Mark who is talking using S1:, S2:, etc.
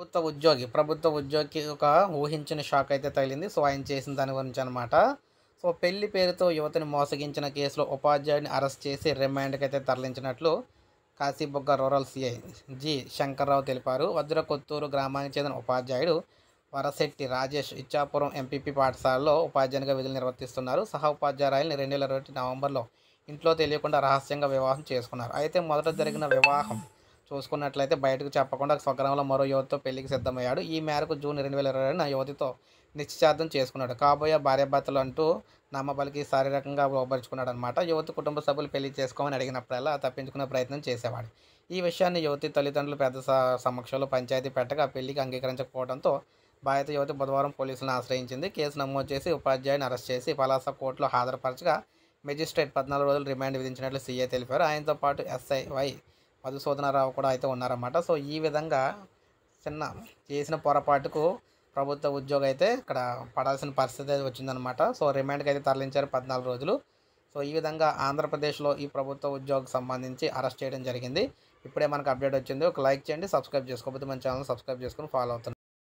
S1: ప్రభుత్వ ఉద్యోగి ప్రభుత్వ ఉద్యోగికి ఒక ఊహించిన షాక్ అయితే తగిలింది సో ఆయన చేసిన దాని గురించి అనమాట సో పెళ్లి పేరుతో యువతిని మోసగించిన కేసులో ఉపాధ్యాయుడిని అరెస్ట్ చేసి రిమాండ్కి అయితే తరలించినట్లు Kasibugga rural CI G Shankar Rao తెలిపారు వజ్ర కొత్తూరు గ్రామానికి చెందిన ఉపాధ్యాయుడు వరశెట్టి రాజేష్ ఇచ్చాపురం ఎంపీపీ పాఠశాలలో ఉపాధ్యాయునిగా విధులు నిర్వర్తిస్తున్నారు సహా ఉపాధ్యాయుల్ని రెండు వేల ఇరవై నవంబర్లో ఇంట్లో తెలియకుండా రహస్యంగా వివాహం చేసుకున్నారు అయితే మొదట జరిగిన వివాహం చూసుకున్నట్లయితే బయటకు చెప్పకుండా స్వగ్రామంలో మరో యువతితో పెళ్లికి సిద్ధమయ్యాడు ఈ మేరకు జూన్ రెండు వేల ఇరవై ఆ యువతితో నిశ్చితార్థం చేసుకున్నాడు కాబోయే భార్యాభర్తలు అంటూ నమ్మబలికి శారీరకంగా లోపరుచుకున్నాడు అనమాట యువతి కుటుంబ సభ్యులు పెళ్లి చేసుకోమని అడిగినప్పుడల్లా తప్పించుకునే ప్రయత్నం చేసేవాడు ఈ విషయాన్ని యువతి తల్లిదండ్రులు పెద్ద సమక్షంలో పంచాయతీ పెట్టగా పెళ్లికి అంగీకరించకపోవడంతో బాధిత యువతి బుధవారం పోలీసులను ఆశ్రయించింది కేసు నమోదు చేసి ఉపాధ్యాయుని అరెస్ట్ చేసి పలాస కోర్టులో హాజరుపరచగా మెజిస్ట్రేట్ పద్నాలుగు రోజులు రిమాండ్ విధించినట్లు సీఏ తెలిపారు ఆయనతో పాటు ఎస్ఐ వై మధుసూదనరావు కూడా అయితే ఉన్నారన్నమాట సో ఈ విధంగా చిన్న చేసిన పొరపాటుకు ప్రభుత్వ ఉద్యోగం అయితే ఇక్కడ పడాల్సిన పరిస్థితి అయితే వచ్చిందనమాట సో రిమాండ్కి అయితే తరలించారు పద్నాలుగు రోజులు సో ఈ విధంగా ఆంధ్రప్రదేశ్లో ఈ ప్రభుత్వ ఉద్యోగం సంబంధించి అరెస్ట్ చేయడం జరిగింది ఇప్పుడే మనకు అప్డేట్ వచ్చింది ఒక లైక్ చేయండి సబ్స్క్రైబ్ చేసుకోకపోతే మన ఛానల్ సబ్స్క్రైబ్ చేసుకొని ఫాలో అవుతుంది